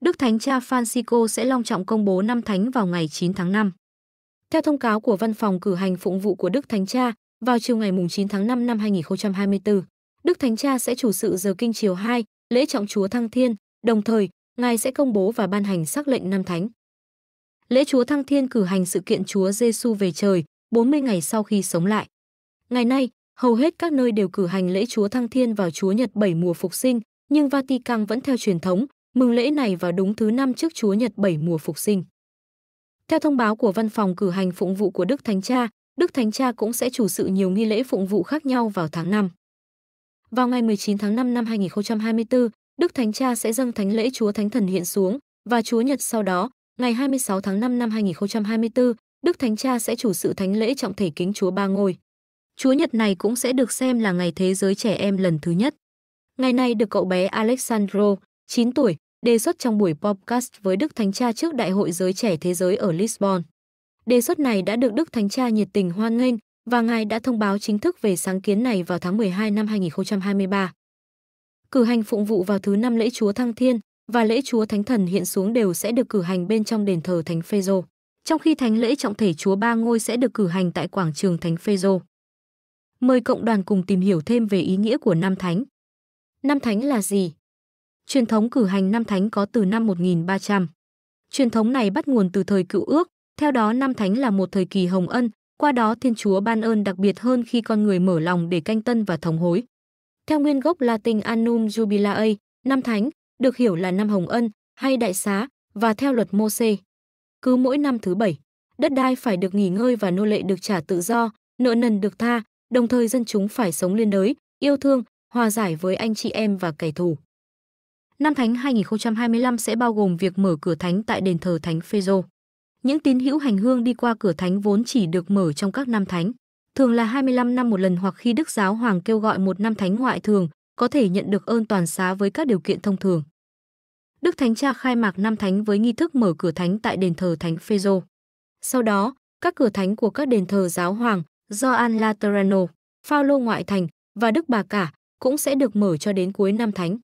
Đức Thánh Cha Francisco sẽ long trọng công bố năm thánh vào ngày 9 tháng 5. Theo thông cáo của văn phòng cử hành phụng vụ của Đức Thánh Cha, vào chiều ngày 9 tháng 5 năm 2024, Đức Thánh Cha sẽ chủ sự giờ kinh chiều 2, lễ trọng Chúa Thăng Thiên, đồng thời, Ngài sẽ công bố và ban hành sắc lệnh năm thánh. Lễ Chúa Thăng Thiên cử hành sự kiện Chúa Giêsu về trời 40 ngày sau khi sống lại. Ngày nay, hầu hết các nơi đều cử hành lễ Chúa Thăng Thiên vào Chúa Nhật bảy mùa phục sinh, nhưng Vatican vẫn theo truyền thống, mừng lễ này vào đúng thứ năm trước Chúa Nhật bảy mùa phục sinh. Theo thông báo của văn phòng cử hành phụng vụ của Đức Thánh Cha, Đức Thánh Cha cũng sẽ chủ sự nhiều nghi lễ phụng vụ khác nhau vào tháng 5. Vào ngày 19 tháng 5 năm 2024, Đức Thánh Cha sẽ dâng thánh lễ Chúa Thánh Thần hiện xuống và Chúa Nhật sau đó, ngày 26 tháng 5 năm 2024, Đức Thánh Cha sẽ chủ sự thánh lễ trọng thể kính Chúa Ba Ngôi. Chúa Nhật này cũng sẽ được xem là ngày thế giới trẻ em lần thứ nhất. Ngày này được cậu bé Alexandro, 9 tuổi, đề xuất trong buổi podcast với Đức Thánh Cha trước Đại hội Giới Trẻ Thế Giới ở Lisbon. Đề xuất này đã được Đức Thánh Cha nhiệt tình hoan nghênh và Ngài đã thông báo chính thức về sáng kiến này vào tháng 12 năm 2023. Cử hành phụng vụ vào thứ năm lễ Chúa Thăng Thiên và lễ Chúa Thánh Thần hiện xuống đều sẽ được cử hành bên trong đền thờ Thánh Phêrô, trong khi thánh lễ trọng thể Chúa Ba Ngôi sẽ được cử hành tại quảng trường Thánh Phêrô. Mời cộng đoàn cùng tìm hiểu thêm về ý nghĩa của năm thánh. Năm thánh là gì? Truyền thống cử hành năm thánh có từ năm 1300. Truyền thống này bắt nguồn từ thời cựu ước, theo đó năm thánh là một thời kỳ hồng ân, qua đó Thiên Chúa ban ơn đặc biệt hơn khi con người mở lòng để canh tân và thống hối. Theo nguyên gốc Latin Annum Jubilae, năm thánh được hiểu là năm hồng ân hay đại xá và theo luật Môse. Cứ mỗi năm thứ bảy, đất đai phải được nghỉ ngơi và nô lệ được trả tự do, nợ nần được tha, đồng thời dân chúng phải sống liên đới, yêu thương, hòa giải với anh chị em và kẻ thù. Năm Thánh 2025 sẽ bao gồm việc mở cửa thánh tại đền thờ Thánh Phêrô. Những tín hữu hành hương đi qua cửa thánh vốn chỉ được mở trong các năm thánh, thường là 25 năm một lần hoặc khi Đức Giáo Hoàng kêu gọi một năm thánh ngoại thường, có thể nhận được ơn toàn xá với các điều kiện thông thường. Đức Thánh Cha khai mạc năm thánh với nghi thức mở cửa thánh tại đền thờ Thánh Phêrô. Sau đó, các cửa thánh của các đền thờ Giáo Hoàng, do Gioan Laterano, Phaolô ngoại thành và Đức Bà Cả cũng sẽ được mở cho đến cuối năm thánh.